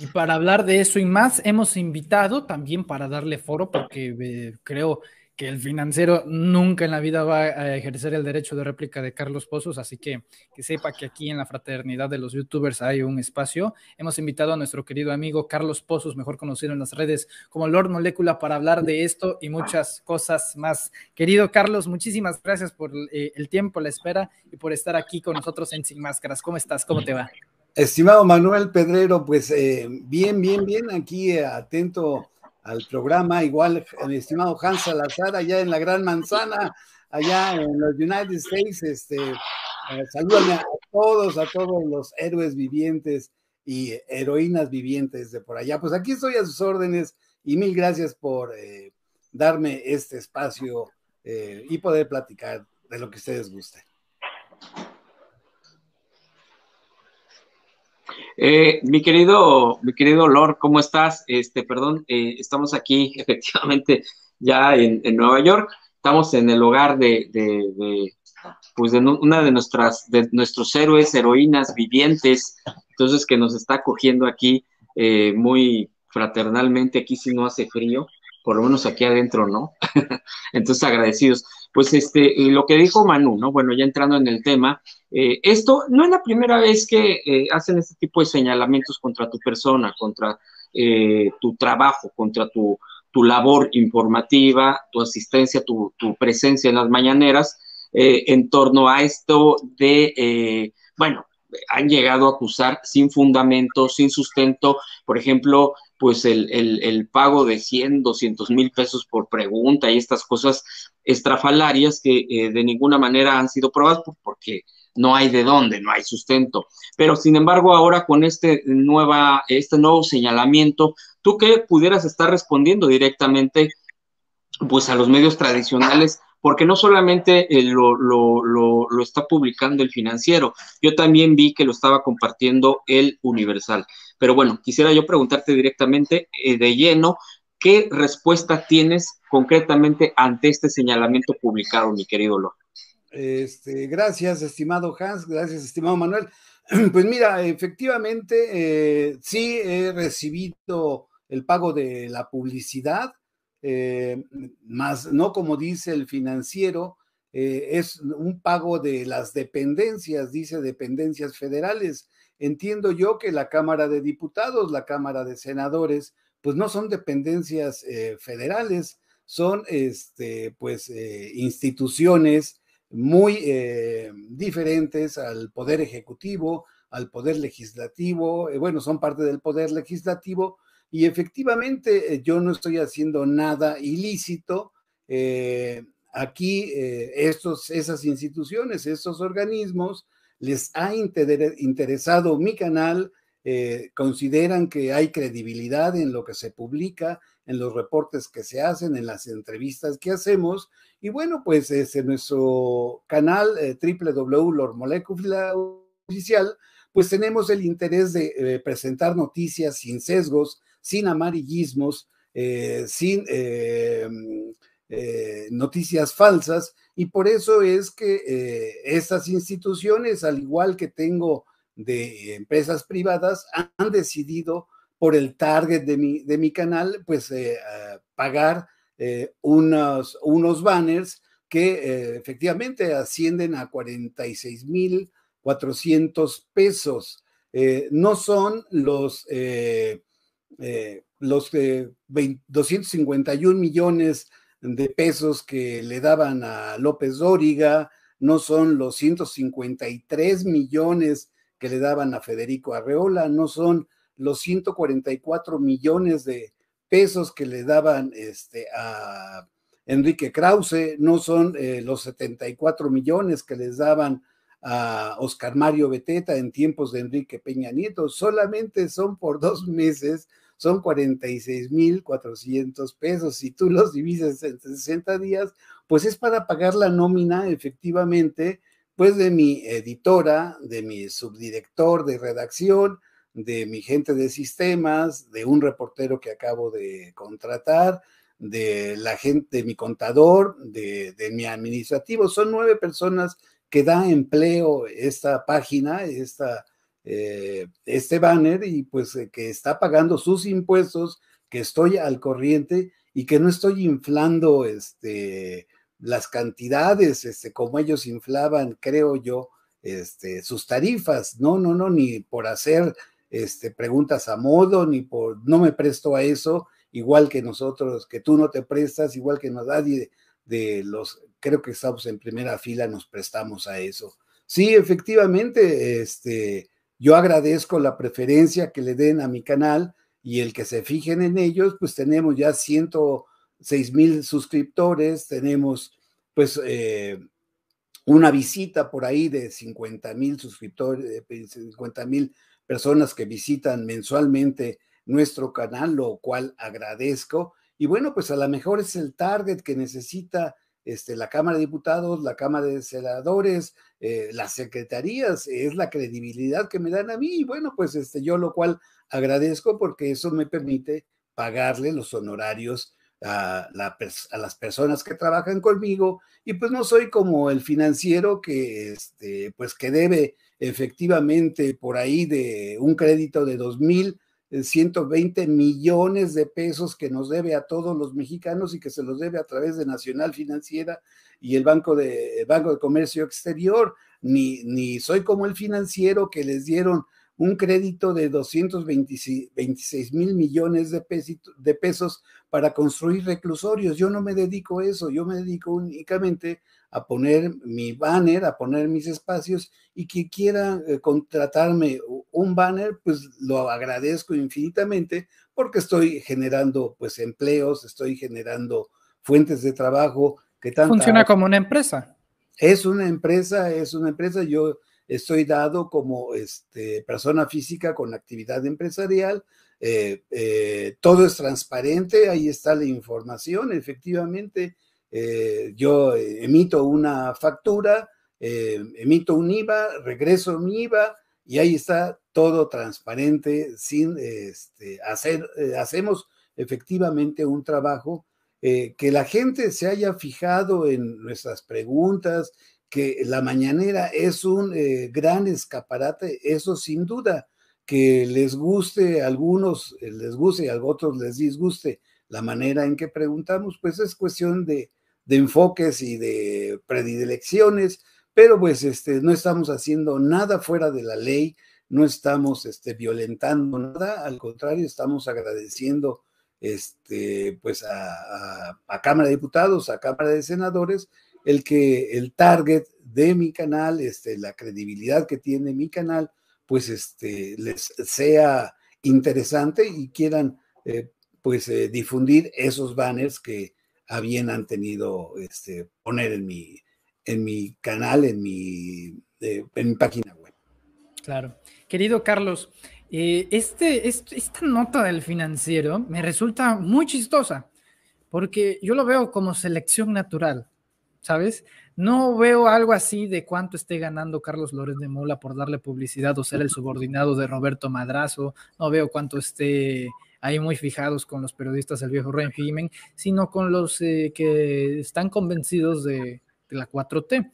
Y para hablar de eso y más, hemos invitado también para darle foro, porque eh, creo que el financiero nunca en la vida va a ejercer el derecho de réplica de Carlos Pozos, así que que sepa que aquí en la fraternidad de los youtubers hay un espacio. Hemos invitado a nuestro querido amigo Carlos Pozos, mejor conocido en las redes como Lord Molécula, para hablar de esto y muchas cosas más. Querido Carlos, muchísimas gracias por eh, el tiempo, la espera y por estar aquí con nosotros en Sin Máscaras. ¿Cómo estás? ¿Cómo te va? Estimado Manuel Pedrero, pues eh, bien, bien, bien, aquí eh, atento al programa. Igual, mi estimado Hans Salazar, allá en la Gran Manzana, allá en los United States, este, eh, a todos, a todos los héroes vivientes y heroínas vivientes de por allá. Pues aquí estoy a sus órdenes y mil gracias por darme este espacio y poder platicar de lo que ustedes gusten. Eh, mi querido, mi querido Lord, ¿cómo estás? Este, perdón, eh, estamos aquí efectivamente ya en, Nueva York. Estamos en el hogar de, pues de una de nuestras, de nuestros héroes, heroínas vivientes, entonces que nos está cogiendo aquí eh, muy fraternalmente. Aquí si no hace frío, por lo menos aquí adentro, ¿no? entonces agradecidos. Pues este, lo que dijo Manu, ¿no? Bueno, ya entrando en el tema, eh, esto no es la primera vez que eh, hacen este tipo de señalamientos contra tu persona, contra eh, tu trabajo, contra tu, tu, labor informativa, tu asistencia, tu, tu presencia en las mañaneras, en torno a esto de, bueno, han llegado a acusar sin fundamento, sin sustento, por ejemplo, pues el, pago de 100, 200 mil pesos por pregunta y estas cosas estrafalarias que eh, de ninguna manera han sido probadas porque no hay de dónde, no hay sustento. Pero sin embargo, ahora con este, nueva, este nuevo señalamiento, tú que pudieras estar respondiendo directamente pues a los medios tradicionales porque no solamente eh, lo, está publicando el financiero, yo también vi que lo estaba compartiendo el Universal. Pero bueno, quisiera yo preguntarte directamente eh, de lleno, ¿qué respuesta tienes concretamente ante este señalamiento publicado, mi querido López? Este, gracias, estimado Hans, gracias, estimado Manuel. Pues mira, efectivamente, eh, sí he recibido el pago de la publicidad. Eh, más no como dice el financiero, eh, es un pago de las dependencias, dice dependencias federales. Entiendo yo que la Cámara de Diputados, la Cámara de Senadores, pues no son dependencias eh, federales, son este, pues instituciones muy diferentes al Poder Ejecutivo, al Poder Legislativo, bueno, son parte del Poder Legislativo, y efectivamente eh, yo no estoy haciendo nada ilícito. Eh, aquí eh, estos, esas instituciones, esos organismos, les ha interesado mi canal, consideran que hay credibilidad en lo que se publica, en los reportes que se hacen, en las entrevistas que hacemos. Y bueno, pues en nuestro canal eh, oficial, pues tenemos el interés de presentar noticias sin sesgos, sin amarillismos, eh, sin eh, eh, noticias falsas, y por eso es que estas instituciones, al igual que tengo de empresas privadas, han decidido por el target de mi, de mi canal, pues pagar unos, unos banners que efectivamente ascienden a 46 mil 400 pesos. no son los eh, los 251 eh, millones de pesos que le daban a López Dóriga, no son los 153 millones que le daban a Federico Arreola, no son los 144 millones de pesos que le daban este, a Enrique Krause, no son eh, los 74 millones que les daban a Oscar Mario Beteta en tiempos de Enrique Peña Nieto. Solamente son por dos meses, son mil 46.400 pesos. Si tú los divides en 60 días, pues es para pagar la nómina efectivamente, pues de mi editora, de mi subdirector de redacción, de mi gente de sistemas, de un reportero que acabo de contratar, de la gente, de mi contador, de mi administrativo. Son nueve personas que da empleo esta página, eh, este banner y pues eh, que está pagando sus impuestos, que estoy al corriente y que no estoy inflando este, las cantidades este, como ellos inflaban, creo yo, este, sus tarifas. No, no, no, ni por hacer este, preguntas a modo, ni por no me presto a eso, igual que nosotros, que tú no te prestas, igual que nadie de los creo que estamos en primera fila, nos prestamos a eso. Sí, efectivamente, este, yo agradezco la preferencia que le den a mi canal y el que se fijen en ellos, pues tenemos ya 106 mil suscriptores, tenemos pues eh, una visita por ahí de 50 mil suscriptores, 50 eh, mil personas que visitan mensualmente nuestro canal, lo cual agradezco. Y bueno, pues a lo mejor es el target que necesita este, la Cámara de Diputados, la Cámara de Senadores, eh, las secretarías, es la credibilidad que me dan a mí. Y bueno, pues este, yo lo cual agradezco porque eso me permite pagarle los honorarios a, las personas que trabajan conmigo y pues no soy como el financiero que, este, pues que debe efectivamente por ahí de un crédito de dos mil 120 eh, millones de pesos que nos debe a todos los mexicanos y que se los debe a través de Nacional Financiera y el Banco de, Banco de Comercio Exterior. Ni, ni soy como el financiero que les dieron un crédito de 226 mil millones de, de pesos para construir reclusorios. Yo no me dedico a eso, yo me dedico únicamente a poner mi banner, a poner mis espacios y quien quiera eh, contratarme un banner, pues lo agradezco infinitamente porque estoy generando pues empleos, estoy generando fuentes de trabajo que Funciona como una empresa. Es una empresa, es una empresa. Yo estoy dado como este, persona física con actividad empresarial, eh, eh, todo es transparente, ahí está la información, efectivamente, eh, yo emito una factura, emito un IVA, regreso mi IVA y ahí está todo transparente, sin este, hacer, hacemos efectivamente un trabajo. que la gente se haya fijado en nuestras preguntas, que la mañanera es un eh, gran escaparate, eso sin duda, que les guste a algunos, eh, les guste y a otros les disguste la manera en que preguntamos, pues es cuestión de, enfoques y de predilecciones, pero pues este, no estamos haciendo nada fuera de la ley, no estamos este, violentando nada, al contrario, estamos agradeciendo este, pues a, a Cámara de Diputados, a Cámara de Senadores, el que el target de mi canal, este, la credibilidad que tiene mi canal, pues este, les sea interesante y quieran eh, pues eh, difundir esos banners que habían han tenido este, poner en mi, en mi canal, en mi, eh, página web. Claro. Querido Carlos, este, esta nota del financiero me resulta muy chistosa porque yo lo veo como selección natural. ¿sabes? No veo algo así de cuánto esté ganando Carlos Lórez de Mola por darle publicidad o ser el subordinado de Roberto Madrazo, no veo cuánto esté ahí muy fijados con los periodistas del viejo régimen, sino con los eh, que están convencidos de, la 4T.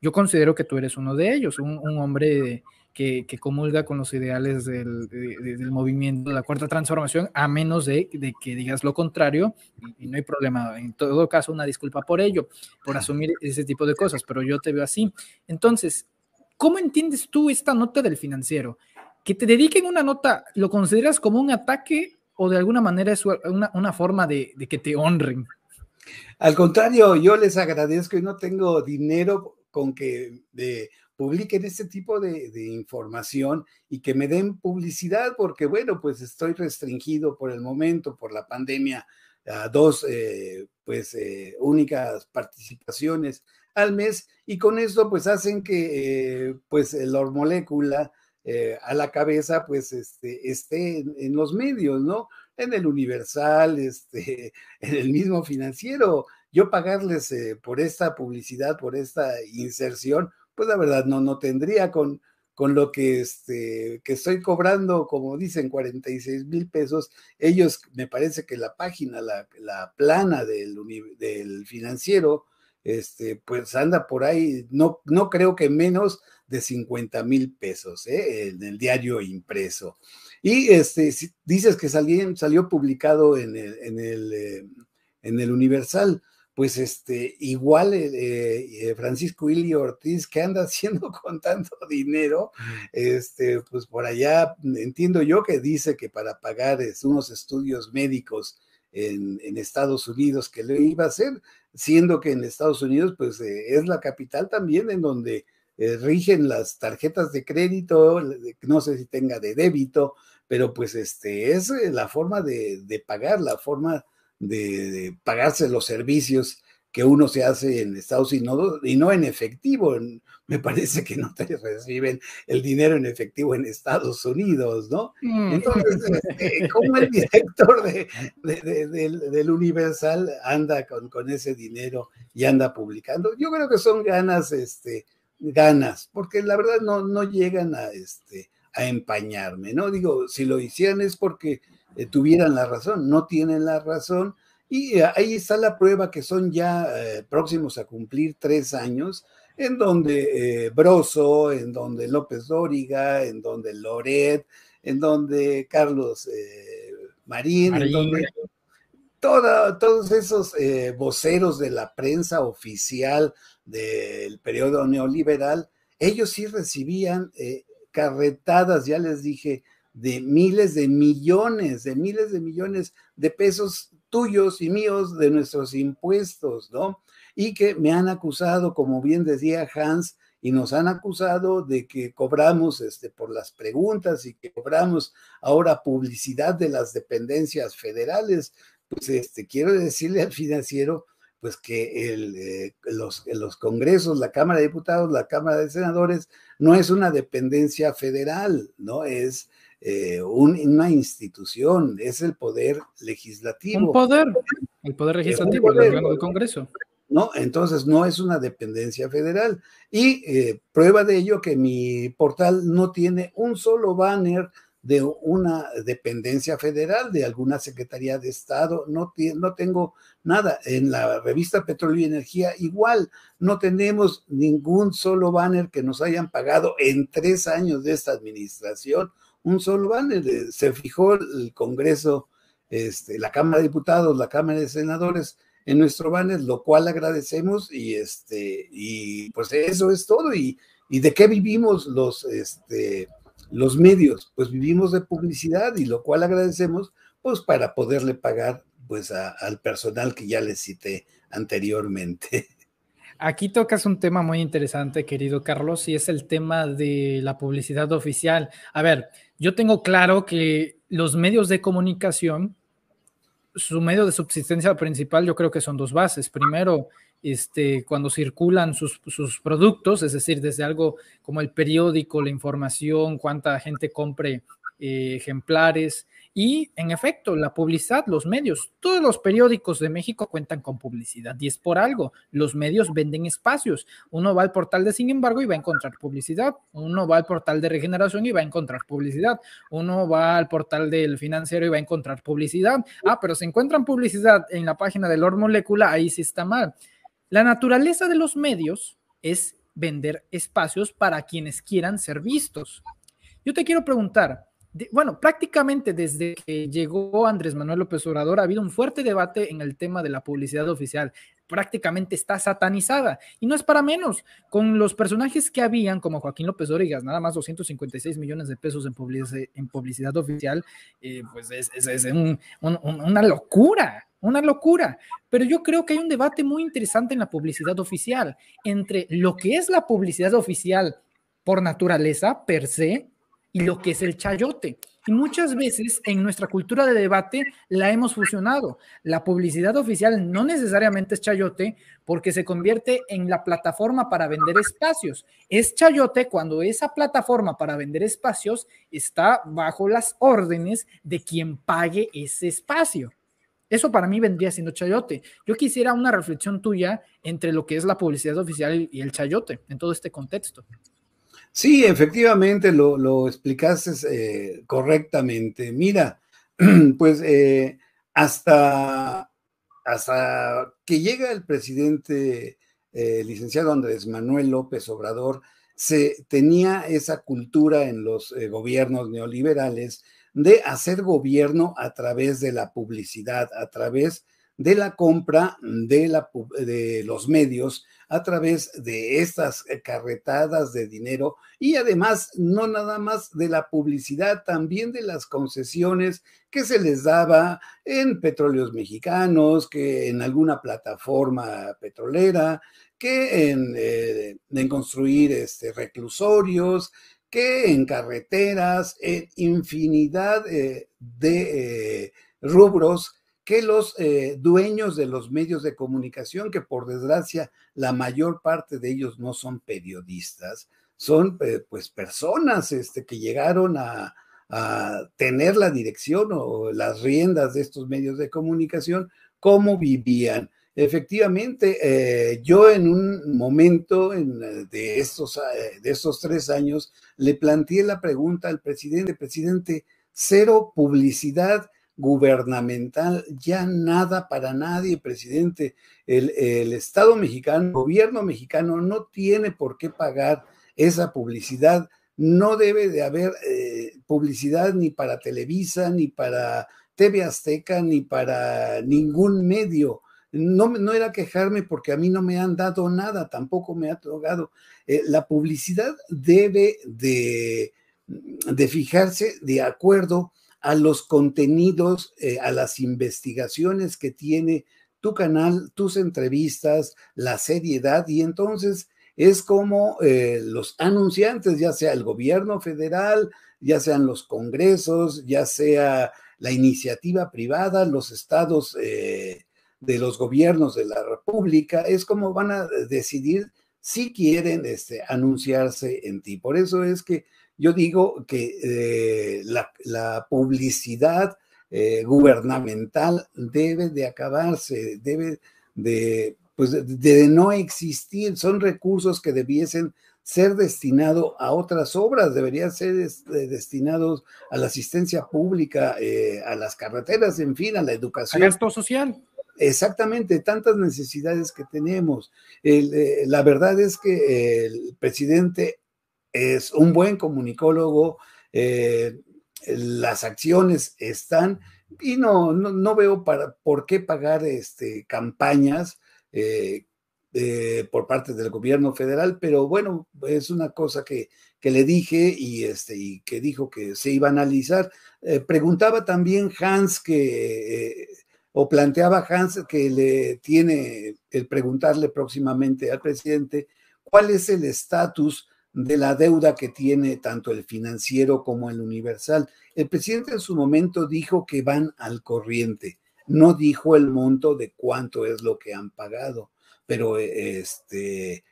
Yo considero que tú eres uno de ellos, un hombre que, que comulga con los ideales del, del, movimiento de la cuarta transformación, a menos de, de que digas lo contrario, y, no hay problema. En todo caso, una disculpa por ello, por asumir ese tipo de cosas, pero yo te veo así. Entonces, ¿cómo entiendes tú esta nota del financiero? Que te dediquen una nota, ¿lo consideras como un ataque o de alguna manera es una, una forma de, de que te honren? Al contrario, yo les agradezco y no tengo dinero con que de publiquen este tipo de, información y que me den publicidad, porque bueno, pues estoy restringido por el momento, por la pandemia, a dos eh, pues eh, únicas participaciones al mes y con esto pues hacen que eh, pues la molécula a la cabeza pues este, esté en, en, los medios, ¿no? En el Universal, este, en el mismo financiero. Yo pagarles por esta publicidad, por esta inserción, pues la verdad no, no tendría con, con lo que, este, que estoy cobrando, como dicen, 46 mil pesos. Ellos, me parece que la página, la, plana del, financiero, este, pues anda por ahí, no, no creo que menos de 50 mil pesos ¿eh? en el diario impreso. Y este, dices que salió publicado en en el, en el eh, Universal pues este, igual eh, eh, eh, Francisco Ilio Ortiz, ¿qué anda haciendo con tanto dinero, este, pues por allá entiendo yo que dice que para pagar es, este, unos estudios médicos en, Estados Unidos que le iba a hacer, siendo que en Estados Unidos, pues es la capital también en donde rigen las tarjetas de crédito, no sé si tenga de débito, pero pues este es la forma de, de pagar, la forma de, pagarse los servicios que uno se hace en Estados Unidos y no en efectivo. Me parece que no te reciben el dinero en efectivo en Estados Unidos, ¿no? Mm. Entonces, este, ¿cómo el director del, Universal anda con, con, ese dinero y anda publicando? Yo creo que son ganas, este, ganas, porque la verdad no, no llegan a, este, a empañarme, ¿no? Digo, si lo hicieran es porque eh, tuvieran la razón, no tienen la razón. Y eh, ahí está la prueba que son ya eh, próximos a cumplir tres años, en donde Broso, en donde López Dóriga, en donde Loret, en donde Carlos Marín, en donde todos esos voceros de la prensa oficial del periodo neoliberal, ellos sí recibían carretadas, ya les dije, de miles de millones, de miles de millones de pesos tuyos y míos de nuestros impuestos, ¿no? Y que me han acusado, como bien decía Hans, y nos han acusado de que cobramos este, por las preguntas y que cobramos ahora publicidad de las dependencias federales. Pues este, quiero decirle al financiero pues que el, eh, los, los congresos, la Cámara de Diputados, la Cámara de Senadores, no es una dependencia federal, ¿no? Es eh, un, una institución, es el poder legislativo. Un poder, el poder legislativo, del Congreso. ¿no? Entonces no es una dependencia federal. Y eh, prueba de ello que mi portal no tiene un solo banner de una dependencia federal, de alguna Secretaría de Estado, no, no tengo nada. En la revista Petróleo y Energía igual, no tenemos ningún solo banner que nos hayan pagado en tres años de esta administración un solo banner, Se fijó el Congreso, este, la Cámara de Diputados, la Cámara de Senadores en nuestro banner, lo cual agradecemos y este y pues eso es todo y, y de qué vivimos los este los medios pues vivimos de publicidad y lo cual agradecemos pues para poderle pagar pues al personal que ya les cité anteriormente aquí tocas un tema muy interesante, querido Carlos, y es el tema de la publicidad oficial. A ver, yo tengo claro que los medios de comunicación, su medio de subsistencia principal, yo creo que son dos bases. Primero, este, cuando circulan sus, productos, es decir, desde algo como el periódico, la información, cuánta gente compre eh, ejemplares, y en efecto, la publicidad, los medios, todos los periódicos de México cuentan con publicidad y es por algo. Los medios venden espacios. Uno va al portal de Sin embargo y va a encontrar publicidad. Uno va al portal de Regeneración y va a encontrar publicidad. Uno va al portal del financiero y va a encontrar publicidad. Ah, pero se encuentran publicidad en la página de Lord Molecula, ahí sí está mal. La naturaleza de los medios es vender espacios para quienes quieran ser vistos. Yo te quiero preguntar, bueno, prácticamente desde que llegó Andrés Manuel López Obrador ha habido un fuerte debate en el tema de la publicidad oficial. Prácticamente está satanizada y no es para menos. Con los personajes que habían, como Joaquín López origas nada más 256 millones de pesos en publicidad, publicidad oficial, eh, pues es, una locura una locura. Pero yo creo que hay un debate muy interesante en la publicidad oficial entre lo que es la publicidad oficial por naturaleza, per se, y lo que es el chayote. Y muchas veces en nuestra cultura de debate la hemos fusionado. La publicidad oficial no necesariamente es chayote porque se convierte en la plataforma para vender espacios. Es chayote cuando esa plataforma para vender espacios está bajo las órdenes de quien pague ese espacio. Eso para mí vendría siendo chayote. Yo quisiera una reflexión tuya entre lo que es la publicidad oficial y el chayote en todo este contexto. Sí, efectivamente, lo, lo explicaste eh, correctamente. Mira, pues eh, hasta, hasta que llega el presidente eh, licenciado Andrés Manuel López Obrador, se tenía esa cultura en los gobiernos neoliberales de hacer gobierno a través de la publicidad, a través de la compra de, la, de los medios, a través de estas eh, carretadas de dinero y además no nada más de la publicidad, también de las concesiones que se les daba en petróleos mexicanos, que en alguna plataforma petrolera, que en, eh, construir este, reclusorios, que en carreteras, en infinidad eh, de rubros que los eh, dueños de los medios de comunicación, que por desgracia la mayor parte de ellos no son periodistas, son eh, pues personas este, que llegaron a, tener la dirección o las riendas de estos medios de comunicación, cómo vivían. Efectivamente, eh, yo en un momento de, estos, de estos tres años le planteé la pregunta al presidente, presidente, cero publicidad gubernamental, ya nada para nadie, presidente. El, el, Estado mexicano, el gobierno mexicano no tiene por qué pagar esa publicidad. No debe de haber eh, publicidad ni para Televisa, ni para TV Azteca, ni para ningún medio. No, no, era quejarme porque a mí no me han dado nada, tampoco me ha drogado eh, la publicidad debe de, de, fijarse de acuerdo a los contenidos, eh, a las investigaciones que tiene tu canal, tus entrevistas, la seriedad y entonces es como eh, los anunciantes, ya sea el gobierno federal, ya sean los congresos, ya sea la iniciativa privada, los estados eh, de los gobiernos de la República, es como van a decidir si quieren este, anunciarse en ti. Por eso es que yo digo que eh, la, publicidad eh, gubernamental debe de acabarse, debe de, pues, de, no existir. Son recursos que debiesen ser destinados a otras obras, deberían ser este, destinados a la asistencia pública, eh, a las carreteras, en fin, a la educación. A gasto social. Exactamente, tantas necesidades que tenemos. la verdad es que el presidente es un buen comunicólogo, eh, las acciones están y no, no, veo para, por qué pagar este, campañas eh, eh, por parte del gobierno federal, pero bueno, es una cosa que, le dije y, este, y que dijo que se iba a analizar. preguntaba también Hans que o planteaba Hans que le tiene el preguntarle próximamente al presidente cuál es el estatus de la deuda que tiene tanto el financiero como el universal. El presidente en su momento dijo que van al corriente, no dijo el monto de cuánto es lo que han pagado, pero eh, este,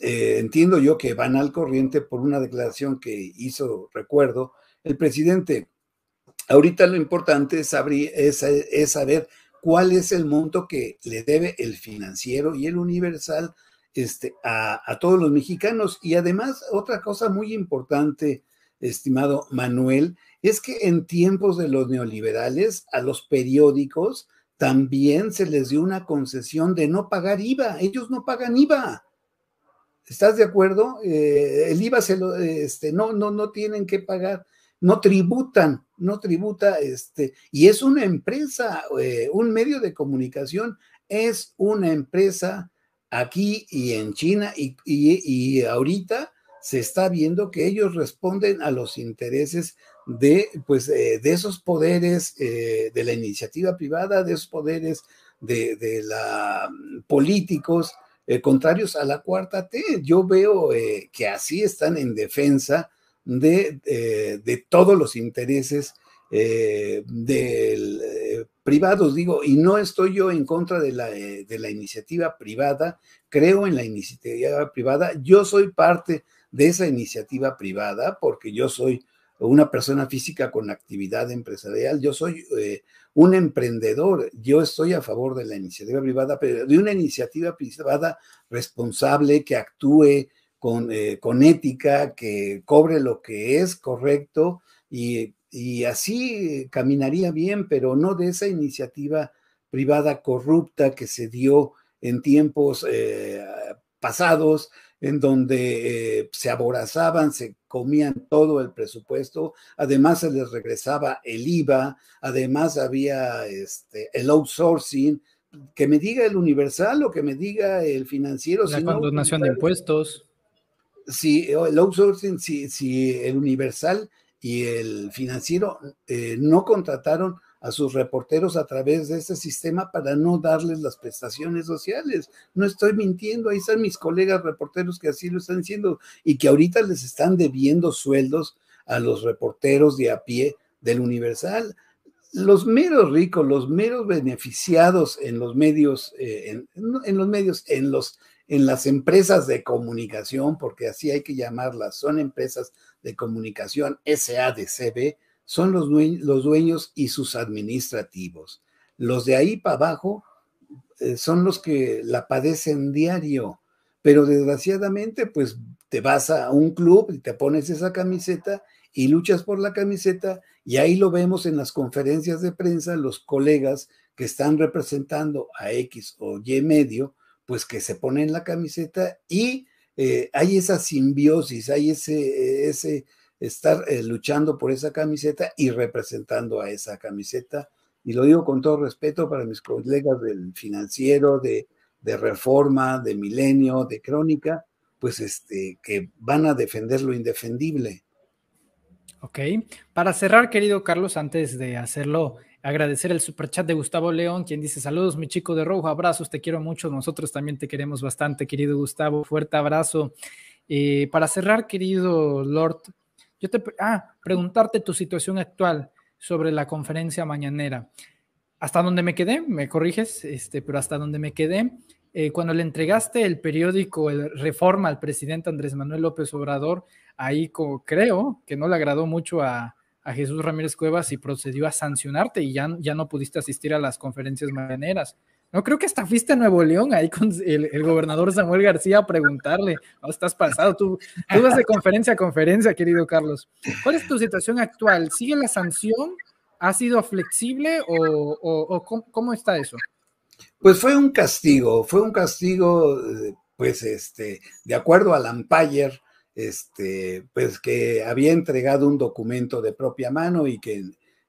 eh, entiendo yo que van al corriente por una declaración que hizo, recuerdo, el presidente. Ahorita lo importante es, abrir, es, es saber cuál es el monto que le debe el financiero y el universal este, a, todos los mexicanos. Y además, otra cosa muy importante, estimado Manuel, es que en tiempos de los neoliberales, a los periódicos también se les dio una concesión de no pagar IVA. Ellos no pagan IVA. ¿Estás de acuerdo? Eh, el IVA se eh, este, no, no, no tienen que pagar, no tributan, no tributa, este, y es una empresa, eh, un medio de comunicación es una empresa aquí y en China y, ahorita se está viendo que ellos responden a los intereses de, pues, eh, de esos poderes eh, de la iniciativa privada, de esos poderes de, la mm, políticos eh, contrarios a la cuarta T. Yo veo que así están en defensa de, de todos los intereses del privados, digo, y no estoy yo en contra de la, eh, de la iniciativa privada, creo en la iniciativa privada, yo soy parte de esa iniciativa privada porque yo soy una persona física con actividad empresarial, yo soy eh, un emprendedor, yo estoy a favor de la iniciativa privada, pero de una iniciativa privada responsable que actúe con, eh, con ética, que cobre lo que es correcto y y así caminaría bien, pero no de esa iniciativa privada corrupta que se dio en tiempos eh, pasados, en donde eh, se aborazaban, se comían todo el presupuesto, además se les regresaba el IVA, además había este, el outsourcing, que me diga el universal o que me diga el financiero. La condonación de pues, impuestos. Sí, si, el outsourcing, si, si el universal y el financiero eh, no contrataron a sus reporteros a través de este sistema para no darles las prestaciones sociales. No estoy mintiendo, ahí están mis colegas reporteros que así lo están diciendo y que ahorita les están debiendo sueldos a los reporteros de a pie del Universal. Los meros ricos, los meros beneficiados en los medios, eh, en, en los medios, en los en las empresas de comunicación, porque así hay que llamarlas, son empresas de comunicación SADCB, son los, dueños, los dueños y sus administrativos. Los de ahí para abajo eh, son los que la padecen diario, pero desgraciadamente pues te vas a un club y te pones esa camiseta y luchas por la camiseta y ahí lo vemos en las conferencias de prensa, los colegas que están representando a X o Y medio pues que se pone en la camiseta y eh, hay esa simbiosis, hay ese, ese estar eh, luchando por esa camiseta y representando a esa camiseta. Y lo digo con todo respeto para mis colegas del financiero, de, de reforma, de milenio, de crónica, pues este, que van a defender lo indefendible. Ok, para cerrar, querido Carlos, antes de hacerlo Agradecer el superchat de Gustavo León, quien dice: Saludos, mi chico de rojo, abrazos, te quiero mucho. Nosotros también te queremos bastante, querido Gustavo. Fuerte abrazo. Eh, para cerrar, querido Lord, yo te ah, preguntarte tu situación actual sobre la conferencia mañanera. Hasta dónde me quedé, me corriges, este, pero hasta dónde me quedé, eh, cuando le entregaste el periódico el Reforma al presidente Andrés Manuel López Obrador, ahí creo que no le agradó mucho a, a Jesús Ramírez Cuevas y procedió a sancionarte y ya, ya no pudiste asistir a las conferencias mañaneras. No creo que hasta fuiste a Nuevo León ahí con el, gobernador Samuel García a preguntarle, estás pasado, tú, vas de conferencia a conferencia, querido Carlos. ¿Cuál es tu situación actual? ¿Sigue la sanción? ¿Ha sido flexible o, ¿cómo, está eso? Pues fue un castigo, fue un castigo, eh, pues este, de acuerdo al umpire, este, pues que había entregado un documento de propia mano y que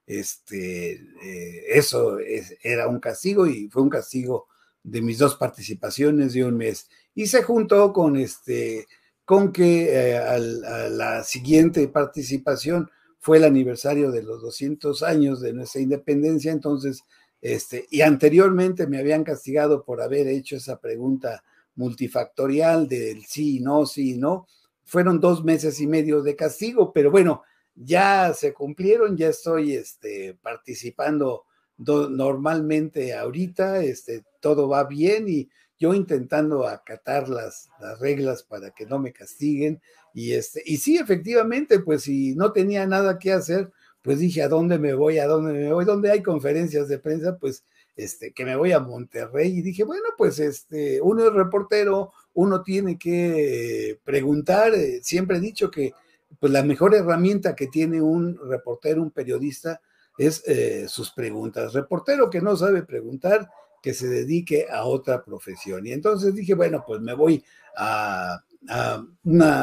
este, eh, eso era un castigo y fue un castigo de mis dos participaciones de un mes. Y se juntó con, este, con que eh, a, la siguiente participación fue el aniversario de los 200 años de nuestra independencia, entonces, este, y anteriormente me habían castigado por haber hecho esa pregunta multifactorial del sí, no, sí, no, fueron dos meses y medio de castigo, pero bueno, ya se cumplieron, ya estoy este, participando normalmente ahorita, este, todo va bien y yo intentando acatar las, las, reglas para que no me castiguen. Y, este, y sí, efectivamente, pues si no tenía nada que hacer, pues dije, ¿a dónde me voy? ¿A dónde me voy? ¿Dónde hay conferencias de prensa? Pues este, que me voy a Monterrey. Y dije, bueno, pues este, uno es reportero, uno tiene que preguntar. Eh, siempre he dicho que pues, la mejor herramienta que tiene un reportero, un periodista, es eh, sus preguntas. Reportero que no sabe preguntar, que se dedique a otra profesión. Y entonces dije, bueno, pues me voy a,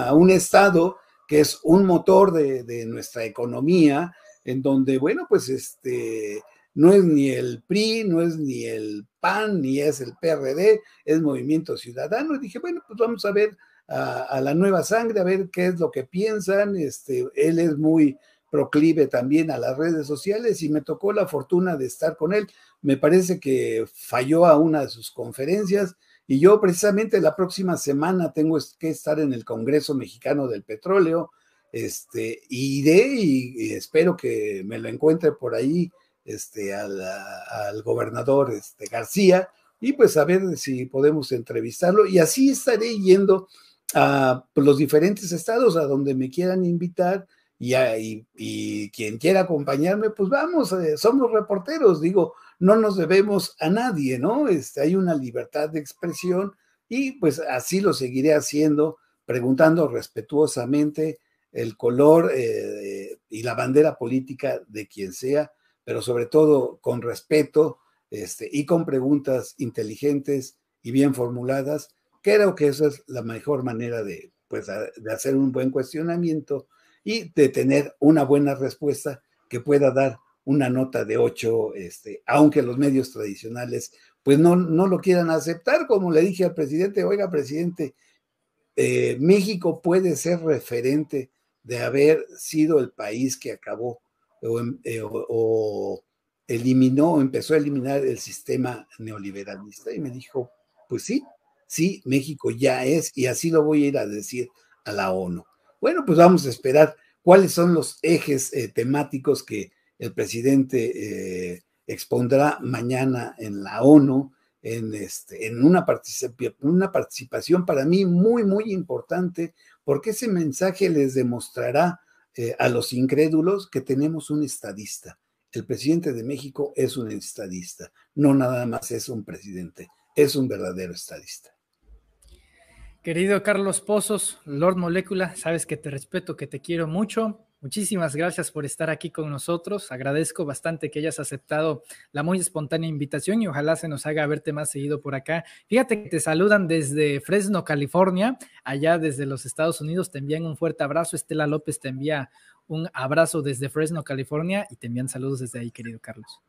un estado que es un motor de, nuestra economía, en donde, bueno, pues este, no es ni el PRI, no es ni el PAN, ni es el PRD, es Movimiento Ciudadano. Y dije, bueno, pues vamos a ver a, la nueva sangre, a ver qué es lo que piensan. Este, él es muy proclive también a las redes sociales y me tocó la fortuna de estar con él. Me parece que falló a una de sus conferencias y yo precisamente la próxima semana tengo que estar en el Congreso Mexicano del Petróleo. Este, iré y espero que me lo encuentre por ahí este, al, gobernador este, García y pues a ver si podemos entrevistarlo. Y así estaré yendo a pues, los diferentes estados a donde me quieran invitar y, quien quiera acompañarme, pues vamos, eh, somos reporteros, digo, no nos debemos a nadie, ¿no? Este, hay una libertad de expresión y pues así lo seguiré haciendo, preguntando respetuosamente el color eh, y la bandera política de quien sea pero sobre todo con respeto este, y con preguntas inteligentes y bien formuladas. Creo que esa es la mejor manera de, pues, de hacer un buen cuestionamiento y de tener una buena respuesta que pueda dar una nota de 8, este, aunque los medios tradicionales pues no, no lo quieran aceptar, como le dije al presidente, oiga presidente, eh, México puede ser referente de haber sido el país que acabó Em, eh, o, o, eliminó, empezó a eliminar el sistema neoliberalista. Y me dijo, pues sí, sí, México ya es, y así lo voy a ir a decir a la ONU. Bueno, pues vamos a esperar cuáles son los ejes eh, temáticos que el presidente eh, expondrá mañana en la ONU, en, este, en una participación para mí muy, muy importante, porque ese mensaje les demostrará eh, a los incrédulos que tenemos un estadista. El presidente de México es un estadista, no nada más es un presidente, es un verdadero estadista. Querido Carlos Pozos, Lord Molécula, sabes que te respeto, que te quiero mucho. Muchísimas gracias por estar aquí con nosotros. Agradezco bastante que hayas aceptado la muy espontánea invitación y ojalá se nos haga verte más seguido por acá. Fíjate que te saludan desde Fresno, California, allá desde los Estados Unidos. Te envían un fuerte abrazo. Estela López te envía un abrazo desde Fresno, California y te envían saludos desde ahí, querido Carlos.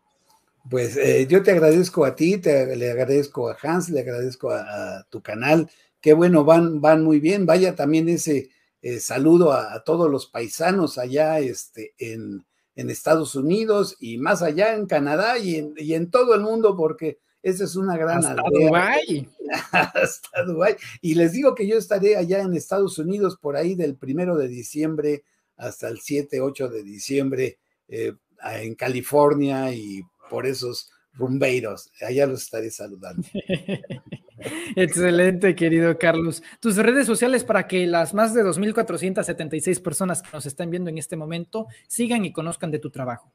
Pues eh, yo te agradezco a ti, te, le agradezco a Hans, le agradezco a, a tu canal. Qué bueno, van, van muy bien. Vaya también ese eh, saludo a, todos los paisanos allá este, en, Estados Unidos y más allá en Canadá y en, todo el mundo, porque esa es una gran Hasta Hasta Dubái. Y les digo que yo estaré allá en Estados Unidos por ahí del primero de diciembre hasta el 7, 8 de diciembre eh, en California y por esos rumbeiros. Allá los estaré saludando. Excelente, querido Carlos. Tus redes sociales para que las más de 2.476 personas que nos están viendo en este momento sigan y conozcan de tu trabajo.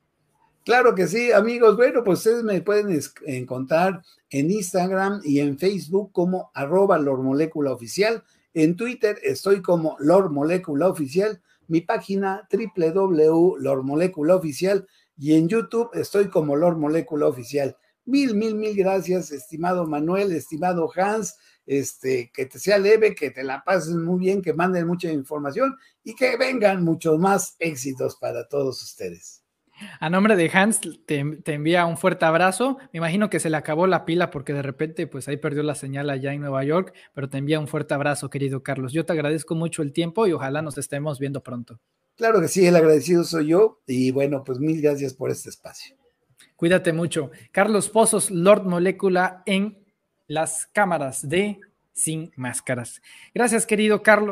Claro que sí, amigos. Bueno, pues ustedes me pueden encontrar en Instagram y en Facebook como arroba Molécula Oficial. En Twitter estoy como lormoleculaoficial. Oficial. Mi página www.lormoleculaoficial.com y en YouTube estoy como Lord Molécula Oficial. Mil, mil, mil gracias, estimado Manuel, estimado Hans. Este, que te sea leve, que te la pases muy bien, que manden mucha información y que vengan muchos más éxitos para todos ustedes. A nombre de Hans, te, te, envía un fuerte abrazo. Me imagino que se le acabó la pila porque de repente, pues ahí perdió la señal allá en Nueva York, pero te envía un fuerte abrazo, querido Carlos. Yo te agradezco mucho el tiempo y ojalá nos estemos viendo pronto. Claro que sí, el agradecido soy yo y bueno, pues mil gracias por este espacio. Cuídate mucho. Carlos Pozos, Lord Molécula en las cámaras de Sin Máscaras. Gracias, querido Carlos.